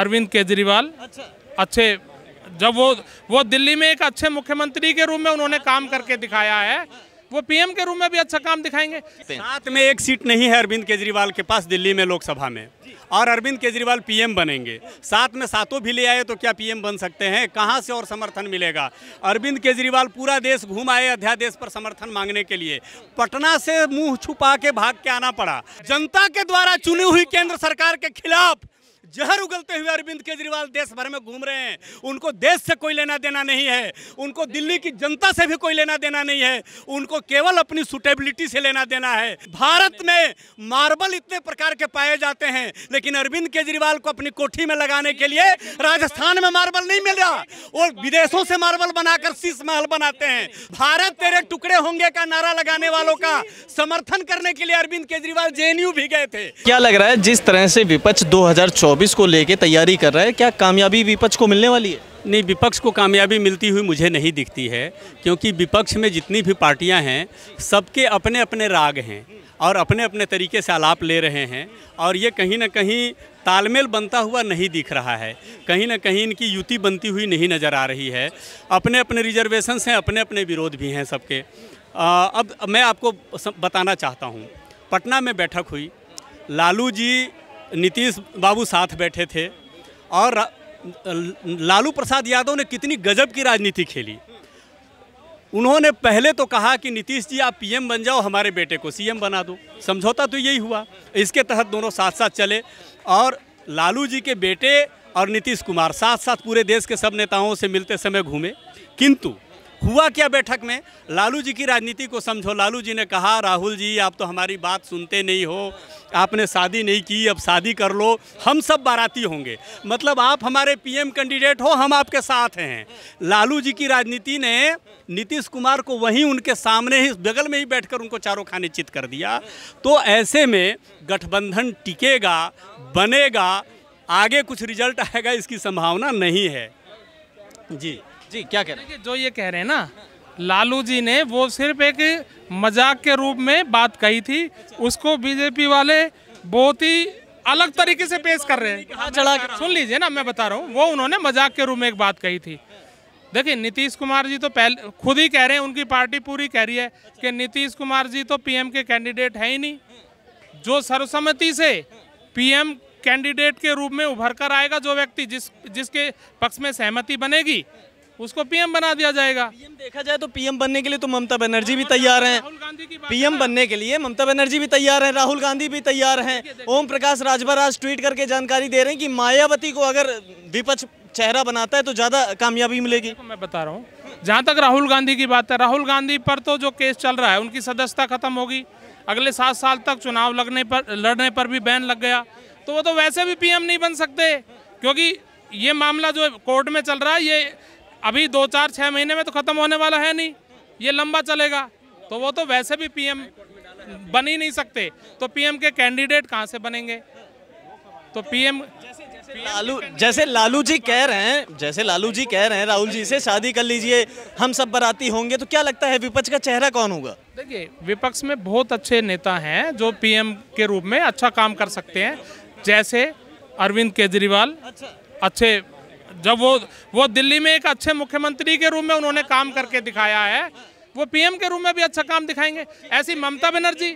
अरविंद केजरीवाल अच्छा अच्छे जब वो वो दिल्ली में एक अच्छे मुख्यमंत्री के रूप में उन्होंने काम करके दिखाया है वो पीएम के रूप में भी अच्छा काम दिखाएंगे साथ में एक सीट नहीं है अरविंद केजरीवाल के पास दिल्ली में लोकसभा में और अरविंद केजरीवाल पीएम बनेंगे साथ में सातों भी ले आए तो क्या पीएम बन सकते हैं कहां से और समर्थन मिलेगा अरविंद केजरीवाल पूरा देश घूम आए अध्यादेश पर समर्थन मांगने के लिए पटना से मुंह छुपा के भाग के आना पड़ा जनता के द्वारा चुनी हुई केंद्र सरकार के खिलाफ जहर उगलते हुए अरविंद केजरीवाल देश भर में घूम रहे हैं उनको देश से कोई लेना देना नहीं है उनको दिल्ली की जनता से भी कोई लेना देना नहीं है उनको केवल अपनी सुटेबिलिटी से लेना देना है भारत में मार्बल इतने प्रकार के पाए जाते हैं लेकिन अरविंद केजरीवाल को अपनी कोठी में लगाने के लिए राजस्थान में मार्बल नहीं मिल रहा और विदेशों से मार्बल बनाकर शीश महल बनाते हैं भारत तेरे टुकड़े होंगे का नारा लगाने वालों का समर्थन करने के लिए अरविंद केजरीवाल जेएनयू भी गए थे क्या लग रहा है जिस तरह से विपक्ष दो 2024 को लेके तैयारी कर रहा है क्या कामयाबी विपक्ष को मिलने वाली है नहीं विपक्ष को कामयाबी मिलती हुई मुझे नहीं दिखती है क्योंकि विपक्ष में जितनी भी पार्टियां हैं सबके अपने अपने राग हैं और अपने अपने तरीके से आलाप ले रहे हैं और ये कहीं ना कहीं तालमेल बनता हुआ नहीं दिख रहा है कहीं ना कहीं इनकी युति बनती हुई नहीं नज़र आ रही है अपने अपने रिजर्वेशन हैं अपने अपने विरोध भी हैं सबके अब मैं आपको बताना चाहता हूँ पटना में बैठक हुई लालू जी नीतीश बाबू साथ बैठे थे और लालू प्रसाद यादव ने कितनी गजब की राजनीति खेली उन्होंने पहले तो कहा कि नीतीश जी आप पीएम बन जाओ हमारे बेटे को सीएम बना दो समझौता तो यही हुआ इसके तहत दोनों साथ साथ चले और लालू जी के बेटे और नीतीश कुमार साथ साथ पूरे देश के सब नेताओं से मिलते समय घूमे किंतु हुआ क्या बैठक में लालू जी की राजनीति को समझो लालू जी ने कहा राहुल जी आप तो हमारी बात सुनते नहीं हो आपने शादी नहीं की अब शादी कर लो हम सब बाराती होंगे मतलब आप हमारे पीएम कैंडिडेट हो हम आपके साथ हैं लालू जी की राजनीति ने नीतीश कुमार को वहीं उनके सामने ही बगल में ही बैठकर उनको चारों खाने चित कर दिया तो ऐसे में गठबंधन टिकेगा बनेगा आगे कुछ रिजल्ट आएगा इसकी संभावना नहीं है जी जी क्या कह रहे हैं जो ये कह रहे हैं ना लालू जी ने वो सिर्फ एक मजाक के रूप में बात कही थी उसको बीजेपी वाले बहुत ही अलग तरीके से पेश कर रहे हैं सुन लीजिए ना मैं बता रहा हूँ वो उन्होंने मजाक के रूप में एक बात कही थी देखिए नीतीश कुमार जी तो पहले खुद ही कह रहे हैं उनकी पार्टी पूरी कह रही है कि नीतीश कुमार जी तो पीएम के कैंडिडेट है ही नहीं जो सर्वसम्मति से पीएम कैंडिडेट के रूप में उभर कर आएगा जो व्यक्ति जिस जिसके पक्ष में सहमति बनेगी उसको पीएम बना दिया जाएगा पीएम देखा जाए तो पीएम बनने के लिए तो ममता बनर्जी भी तैयार हैं राहुल गांधी की पीएम बनने के लिए ममता बनर्जी भी तैयार हैं राहुल गांधी भी तैयार हैं ओम प्रकाश राजभर आज ट्वीट करके जानकारी दे रहे हैं कि मायावती को अगर विपक्ष चेहरा बनाता है तो ज़्यादा कामयाबी मिलेगी मैं बता रहा हूँ जहाँ तक राहुल गांधी की बात है राहुल गांधी पर तो जो केस चल रहा है उनकी सदस्यता खत्म होगी अगले सात साल तक चुनाव लगने पर लड़ने पर भी बैन लग गया तो वो तो वैसे भी पीएम नहीं बन सकते क्योंकि ये मामला जो कोर्ट में चल रहा है ये अभी दो चार छः महीने में तो ख़त्म होने वाला है नहीं ये लंबा चलेगा तो वो तो वैसे भी पीएम बन ही नहीं सकते तो पीएम के कैंडिडेट कहाँ से बनेंगे तो पीएम लालू जैसे लालू जी कह रहे हैं जैसे लालू जी कह रहे हैं राहुल जी से शादी कर लीजिए हम सब बराती होंगे तो क्या लगता है विपक्ष का चेहरा कौन होगा देखिए विपक्ष में बहुत अच्छे नेता हैं जो पीएम के रूप में अच्छा काम कर सकते हैं जैसे अरविंद केजरीवाल अच्छा। अच्छे जब वो वो दिल्ली में एक अच्छे मुख्यमंत्री के रूप में उन्होंने काम करके दिखाया है वो पीएम के रूप में भी अच्छा काम दिखाएंगे ऐसी ममता बनर्जी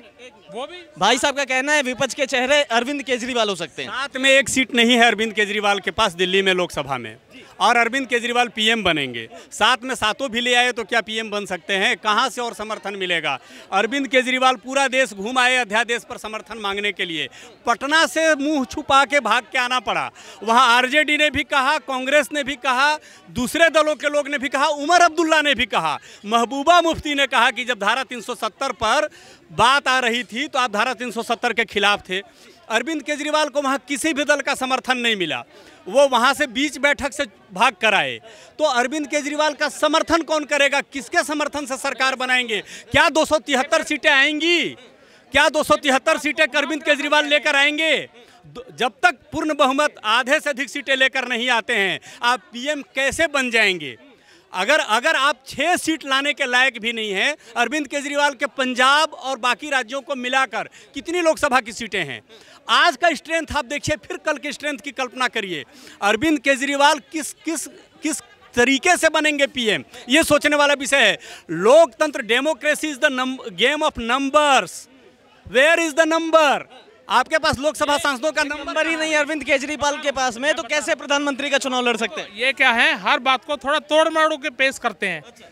वो भी भाई साहब का कहना है विपक्ष के चेहरे अरविंद केजरीवाल हो सकते हैं साथ में एक सीट नहीं है अरविंद केजरीवाल के पास दिल्ली में लोकसभा में और अरविंद केजरीवाल पीएम बनेंगे साथ में सातों भी ले आए तो क्या पीएम बन सकते हैं कहाँ से और समर्थन मिलेगा अरविंद केजरीवाल पूरा देश घूम आए अध्यादेश पर समर्थन मांगने के लिए पटना से मुंह छुपा के भाग के आना पड़ा वहाँ आरजेडी ने भी कहा कांग्रेस ने भी कहा दूसरे दलों के लोग ने भी कहा उमर अब्दुल्ला ने भी कहा महबूबा मुफ्ती ने कहा कि जब धारा तीन पर बात आ रही थी तो आप धारा तीन के खिलाफ थे अरविंद केजरीवाल को वहाँ किसी भी दल का समर्थन नहीं मिला वो वहाँ से बीच बैठक से भाग कर आए तो अरविंद केजरीवाल का समर्थन कौन करेगा किसके समर्थन से सरकार बनाएंगे क्या दो सीटें आएंगी क्या दो सीटें अरविंद केजरीवाल लेकर आएंगे जब तक पूर्ण बहुमत आधे से अधिक सीटें लेकर नहीं आते हैं आप पीएम कैसे बन जाएंगे अगर अगर आप छः सीट लाने के लायक भी नहीं हैं अरविंद केजरीवाल के पंजाब और बाकी राज्यों को मिलाकर कितनी लोकसभा की सीटें हैं आज का स्ट्रेंथ आप देखिए फिर कल के स्ट्रेंथ की कल्पना करिए अरविंद केजरीवाल किस किस किस तरीके से बनेंगे पीएम ये सोचने वाला विषय है लोकतंत्र democracy is the game of numbers where is the number आपके पास लोकसभा सांसदों का नंबर ही नहीं अरविंद केजरीवाल के पास में तो कैसे प्रधानमंत्री का चुनाव लड़ सकते हैं ये क्या है हर बात को थोड़ा तोड़ मड़ो के पेश करते हैं अच्छा।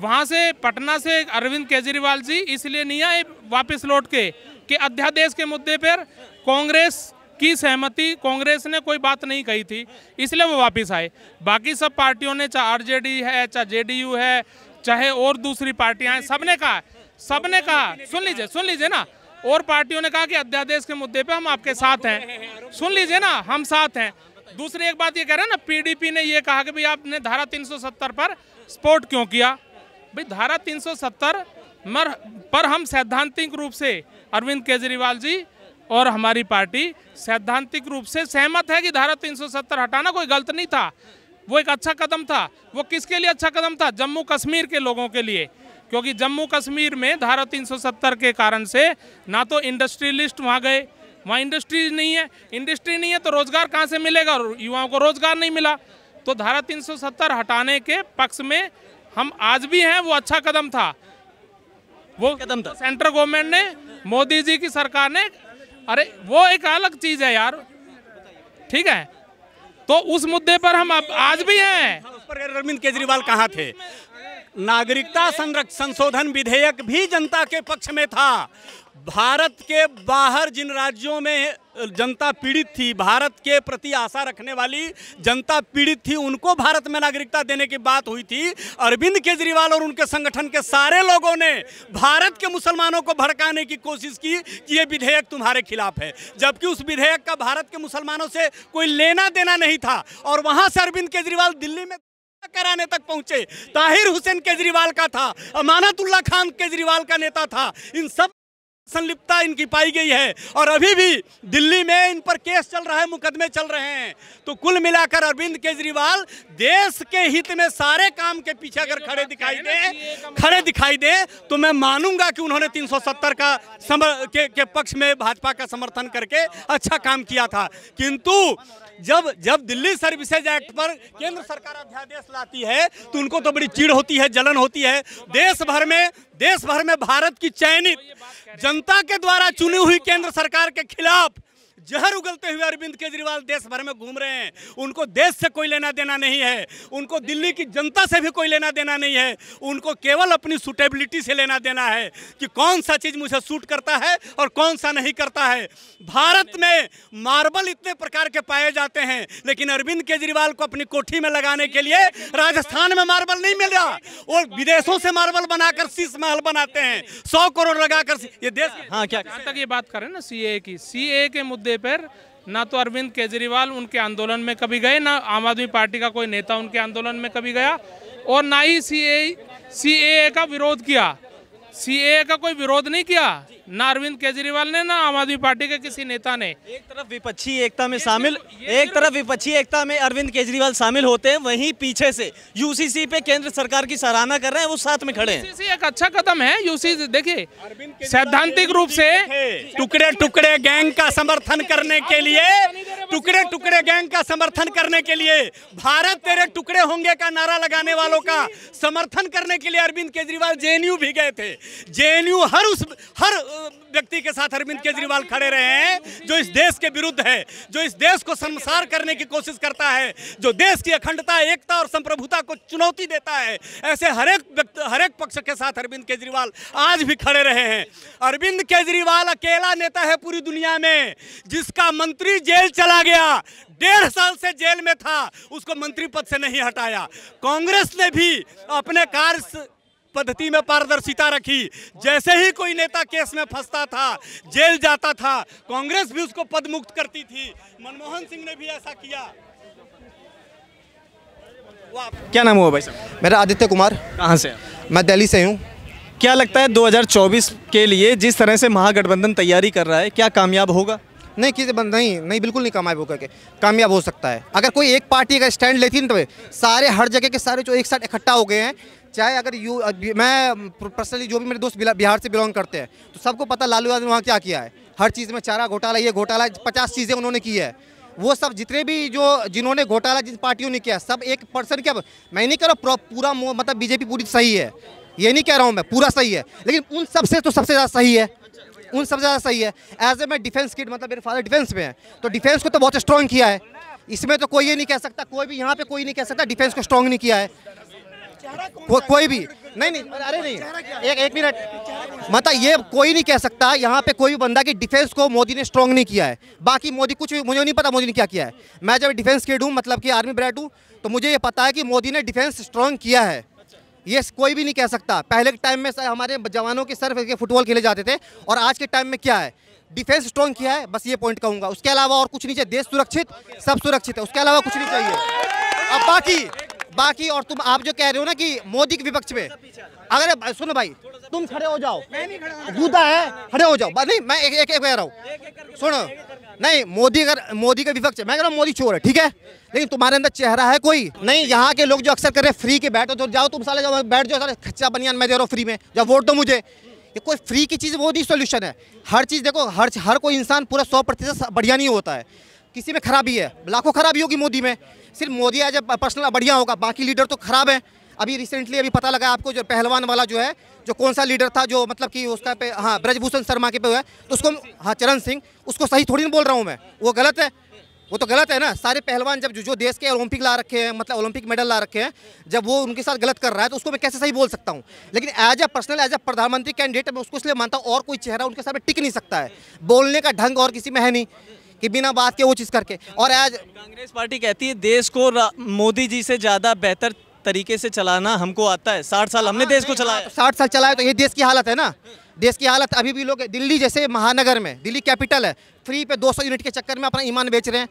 वहाँ से पटना से अरविंद केजरीवाल जी इसलिए नहीं आए वापस लौट के कि अध्यादेश के मुद्दे पर कांग्रेस की सहमति कांग्रेस ने कोई बात नहीं कही थी इसलिए वो वापस आए बाकी सब पार्टियों ने चाहे आरजेडी है चाहे जेडीयू है चाहे और दूसरी पार्टियां हैं सबने कहा सबने कहा सुन लीजिए सुन लीजिए ना और पार्टियों ने कहा कि अध्यादेश के मुद्दे पे हम आपके साथ हैं सुन लीजिए ना हम साथ हैं दूसरी एक बात ये कह रहे हैं ना पीडीपी ने ये कहा कि भाई आपने धारा 370 पर सपोर्ट क्यों किया भाई धारा 370 मर पर हम सैद्धांतिक रूप से अरविंद केजरीवाल जी और हमारी पार्टी सैद्धांतिक रूप से सहमत है कि धारा तीन हटाना कोई गलत नहीं था वो एक अच्छा कदम था वो किसके लिए अच्छा कदम था जम्मू कश्मीर के लोगों के लिए क्योंकि जम्मू कश्मीर में धारा 370 के कारण से ना तो इंडस्ट्रियलिस्ट वहाँ गए वहाँ इंडस्ट्रीज नहीं है इंडस्ट्री नहीं है तो रोज़गार कहाँ से मिलेगा और युवाओं को रोज़गार नहीं मिला तो धारा 370 हटाने के पक्ष में हम आज भी हैं वो अच्छा कदम था वो अच्छा कदम था सेंट्रल गवर्नमेंट ने मोदी जी की सरकार ने अरे वो एक अलग चीज़ है यार ठीक है तो उस मुद्दे पर हम आज भी हैं हाँ, अरविंद केजरीवाल कहाँ थे नागरिकता संशोधन विधेयक भी जनता के पक्ष में था भारत के बाहर जिन राज्यों में जनता पीड़ित थी भारत के प्रति आशा रखने वाली जनता पीड़ित थी उनको भारत में नागरिकता देने की बात हुई थी अरविंद केजरीवाल और उनके संगठन के सारे लोगों ने भारत के मुसलमानों को भड़काने की कोशिश की कि ये विधेयक तुम्हारे खिलाफ है जबकि उस विधेयक का भारत के मुसलमानों से कोई लेना देना नहीं था और वहाँ से अरविंद केजरीवाल दिल्ली में कराने तक पहुंचे ताहिर हुसैन केजरीवाल का था अमानतुल्ला खान केजरीवाल का नेता था इन सब संलिप्तता इनकी पाई गई है और अभी भी दिल्ली में इन पर केस चल रहा है मुकदमे चल रहे हैं तो कुल मिलाकर अरविंद केजरीवाल देश के हित में सारे काम के पीछे अगर खड़े दिखाई दे खड़े दिखाई दे तो मैं मानूंगा कि उन्होंने 370 का समर के, के पक्ष में भाजपा का समर्थन करके अच्छा काम किया था किंतु जब जब दिल्ली सर्विसेज एक्ट पर केंद्र सरकार अध्यादेश लाती है तो उनको तो बड़ी चीड़ होती है जलन होती है देश भर में देश भर में भारत की चयनित जनता के द्वारा चुनी हुई केंद्र सरकार के खिलाफ जहर उगलते हुए अरविंद केजरीवाल देश भर में घूम रहे हैं उनको देश से कोई लेना देना नहीं है उनको दिल्ली की जनता से भी कोई लेना देना नहीं है उनको केवल अपनी सुटेबिलिटी से लेना देना है कि कौन सा चीज़ मुझे सूट करता है और कौन सा नहीं करता है भारत में मार्बल इतने प्रकार के पाए जाते हैं लेकिन अरविंद केजरीवाल को अपनी कोठी में लगाने के लिए राजस्थान में मार्बल नहीं मिल रहा और विदेशों से मार्बल बनाकर शीश महल बनाते हैं सौ करोड़ लगाकर ये देश हाँ क्या तक ये बात करें ना सी की सी के मुद्दे पर ना तो अरविंद केजरीवाल उनके आंदोलन में कभी गए ना आम आदमी पार्टी का कोई नेता उनके आंदोलन में कभी गया और ना ही सी ए का विरोध किया ए का कोई विरोध नहीं किया ना अरविंद केजरीवाल ने ना आम आदमी पार्टी के किसी नेता ने एक तरफ विपक्षी एकता में शामिल एक तरफ विपक्षी एकता में अरविंद केजरीवाल शामिल होते हैं वहीं पीछे से यूसीसी पे केंद्र सरकार की सराहना कर रहे हैं वो साथ में खड़े हैं एक अच्छा कदम है यूसीसी देखिए सैद्धांतिक रूप से टुकड़े टुकड़े गैंग का समर्थन करने के लिए टुकड़े टुकड़े गैंग का समर्थन करने के लिए भारत तेरे टुकड़े होंगे का नारा लगाने वालों का समर्थन करने के लिए अरविंद केजरीवाल जेएनयू भी गए थे जेएनयू हर उस हर व्यक्ति के साथ अरविंद केजरीवाल खड़े रहे हैं जो इस देश के विरुद्ध है जो इस देश को संसार करने की कोशिश करता है जो देश की अखंडता एकता और संप्रभुता को चुनौती देता है ऐसे हरेक व्यक्ति हरेक पक्ष के साथ अरविंद केजरीवाल आज भी खड़े रहे हैं अरविंद केजरीवाल अकेला नेता है पूरी दुनिया में जिसका मंत्री जेल चला गया डेढ़ साल से जेल में था उसको मंत्री पद से नहीं हटाया कांग्रेस ने भी अपने कार्य पद्धति में पारदर्शिता रखी जैसे ही कोई नेता केस में फंसता था जेल जाता था कांग्रेस भी उसको पद मुक्त करती थी मनमोहन सिंह ने भी ऐसा किया क्या नाम हुआ भाई साहब मेरा आदित्य कुमार कहाँ से मैं दिल्ली से हूँ क्या लगता है 2024 के लिए जिस तरह से महागठबंधन तैयारी कर रहा है क्या कामयाब होगा नहीं किसी बंद नहीं नहीं बिल्कुल नहीं कामयाब होकर के कामयाब हो सकता है अगर कोई एक पार्टी का स्टैंड लेती ना तो सारे हर जगह के सारे जो एक साथ इकट्ठा हो गए हैं चाहे अगर यू मैं पर्सनली जो भी मेरे दोस्त बिहार से बिलोंग करते हैं तो सबको पता लालू यादव ने वहाँ क्या किया है हर चीज़ में चारा घोटाला ये घोटाला पचास चीज़ें उन्होंने की है वो सब जितने भी जो जिन्होंने घोटाला जिन पार्टियों ने किया सब एक पर्सन क्या मैं नहीं कह रहा पूरा मतलब बीजेपी पूरी सही है ये नहीं कह रहा हूँ मैं पूरा सही है लेकिन उन सबसे तो सबसे ज़्यादा सही है उन सबसे ज़्यादा सही है एज ए मैं डिफेंस किट मतलब मेरे फादर डिफेंस में है तो डिफेंस को तो बहुत स्ट्रॉन्ग किया है इसमें तो कोई ये नहीं कह सकता कोई भी यहाँ पे कोई नहीं कह सकता डिफेंस को स्ट्रॉन्ग नहीं किया है को, कोई भी नहीं नहीं अरे नहीं एक एक मिनट मतलब ये कोई नहीं कह सकता यहाँ पे कोई भी बंदा कि डिफेंस को मोदी ने स्ट्रॉन्ग नहीं किया है बाकी मोदी कुछ मुझे नहीं पता मोदी ने क्या किया है मैं जब डिफेंस किड हूँ मतलब कि आर्मी ब्रेड हूँ तो मुझे ये पता है कि मोदी ने डिफेंस स्ट्रॉन्ग किया है ये कोई भी नहीं कह सकता पहले के टाइम में हमारे जवानों के सर के फुटबॉल खेले जाते थे और आज के टाइम में क्या है डिफेंस स्ट्रॉन्ग किया है बस ये पॉइंट कहूँगा उसके अलावा और कुछ नहीं चाहिए देश सुरक्षित सब सुरक्षित है उसके अलावा कुछ नहीं चाहिए अब बाकी बाकी और तुम आप जो कह रहे हो ना कि मोदी के विपक्ष में अगर सुनो भाई तुम खड़े हो जाओ जूता है खड़े हो जाओ नहीं मैं एक एक, कह रहा हूँ सुनो नहीं मोदी अगर मोदी का विपक्ष मैं कह रहा हूँ मोदी चोर है ठीक है लेकिन तुम्हारे अंदर चेहरा है कोई नहीं यहाँ के लोग जो अक्सर कर रहे हैं फ्री के बैठो तो जाओ तुम साले जाओ बैठ जाओ सारे खच्चा बनियान मैं दे रहा हूँ फ्री में जब वोट दो मुझे ये कोई फ्री की चीज़ वो नहीं सोल्यूशन है हर चीज़ देखो हर हर कोई इंसान पूरा सौ बढ़िया नहीं होता है किसी में खराबी है लाखों खराबी होगी मोदी में सिर्फ मोदी आज पर्सनल बढ़िया होगा बाकी लीडर तो खराब है अभी रिसेंटली अभी पता लगा आपको जो पहलवान वाला जो है जो कौन सा लीडर था जो मतलब कि उसका पे हाँ ब्रजभूषण शर्मा के पे हुआ है तो उसको हाँ चरण सिंह उसको सही थोड़ी ना बोल रहा हूँ मैं वो गलत है वो तो गलत है ना सारे पहलवान जब जो देश के ओलंपिक ला रखे हैं मतलब ओलंपिक मेडल ला रखे हैं जब वो उनके साथ गलत कर रहा है तो उसको मैं कैसे सही बोल सकता हूँ लेकिन as a personal as a प्रधानमंत्री कैंडिडेट मैं उसको इसलिए मानता हूँ और कोई चेहरा उनके सामने टिक नहीं सकता है बोलने का ढंग और किसी में है नहीं कि बिना बात के वो चीज़ करके और आज कांग्रेस पार्टी कहती है देश को मोदी जी से ज़्यादा बेहतर तरीके से चलाना हमको आता है साठ साल हमने हाँ, देश को चलाया तो साठ साल चलाया तो ये देश की हालत है ना देश की हालत अभी भी लोग दिल्ली जैसे महानगर में दिल्ली कैपिटल है फ्री पे 200 यूनिट के चक्कर में अपना ईमान बेच रहे हैं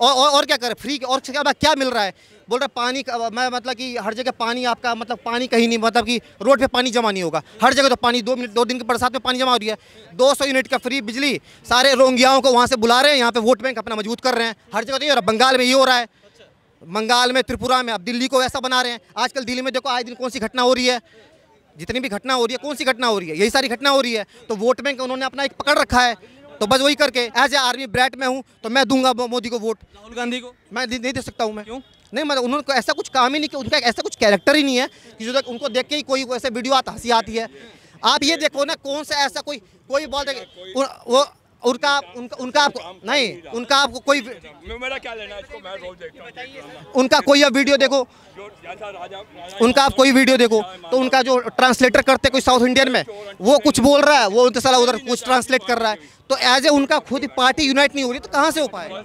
और और, और क्या करें फ्री और क्या, क्या मिल रहा है बोल रहा पानी का मैं मतलब कि हर जगह पानी आपका मतलब पानी कहीं नहीं मतलब कि रोड पे पानी जमा नहीं होगा हर जगह तो पानी दो मिनट दो दिन के बरसात में पानी जमा हो रही है 200 यूनिट का फ्री बिजली सारे रोंगियाओं को वहाँ से बुला रहे हैं यहाँ पे वोट बैंक अपना मजबूत कर रहे हैं हर जगह तो ये हो रहा है बंगाल में ये हो रहा है बंगाल में त्रिपुरा में अब दिल्ली को ऐसा बना रहे हैं आजकल दिल्ली में देखो आज दिन कौन सी घटना हो रही है जितनी भी घटना हो रही है कौन सी घटना हो रही है यही सारी घटना हो रही है तो वोट बैंक उन्होंने अपना एक पकड़ रखा है तो बस वही करके एज ए आर्मी ब्रैट में हूँ तो मैं दूंगा मोदी को वोट राहुल गांधी को मैं नहीं दे सकता हूँ मैं क्यों नहीं मतलब उन्होंने ऐसा कुछ काम ही नहीं किया उनका ऐसा कुछ कैरेक्टर ही नहीं है कि जो तक उनको देख के ही कोई ऐसे वीडियो आता हंसी आती है आप ये देखो ना कौन सा ऐसा कोई कोई देखे वो उनका उनका उनका आपको नहीं उनका आपको कोई मेरा क्या लेना इसको मैं रोज देखता उनका कोई आप वीडियो देखो उनका आप कोई वीडियो देखो तो उनका जो ट्रांसलेटर करते कोई साउथ इंडियन में वो कुछ बोल रहा है वो उनके साला उधर कुछ ट्रांसलेट कर रहा है तो एज ए उनका खुद पार्टी यूनाइट नहीं हो रही तो कहाँ से हो पाएगा